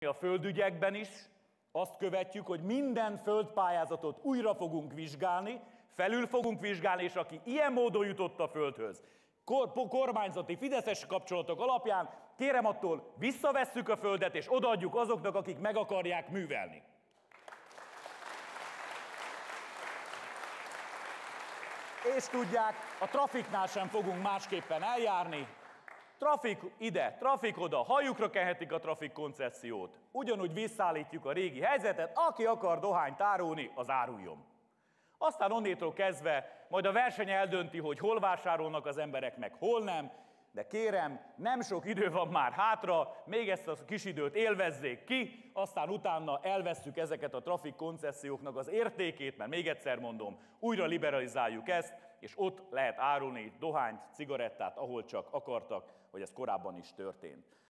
A földügyekben is azt követjük, hogy minden földpályázatot újra fogunk vizsgálni, felül fogunk vizsgálni, és aki ilyen módon jutott a földhöz, kormányzati, fideszes kapcsolatok alapján, kérem attól, visszavesszük a földet, és odaadjuk azoknak, akik meg akarják művelni. És tudják, a trafiknál sem fogunk másképpen eljárni, Trafik ide, trafik oda, hajukra kehetik a trafik koncesziót. Ugyanúgy visszaállítjuk a régi helyzetet, aki akar dohányt árulni, az áruljon. Aztán onnétől kezdve majd a verseny eldönti, hogy hol vásárolnak az emberek, meg hol nem, de kérem, nem sok idő van már hátra, még ezt a kis időt élvezzék ki, aztán utána elveszük ezeket a trafik koncesszióknak az értékét, mert még egyszer mondom, újra liberalizáljuk ezt, és ott lehet árulni dohányt, cigarettát, ahol csak akartak, hogy ez korábban is történt.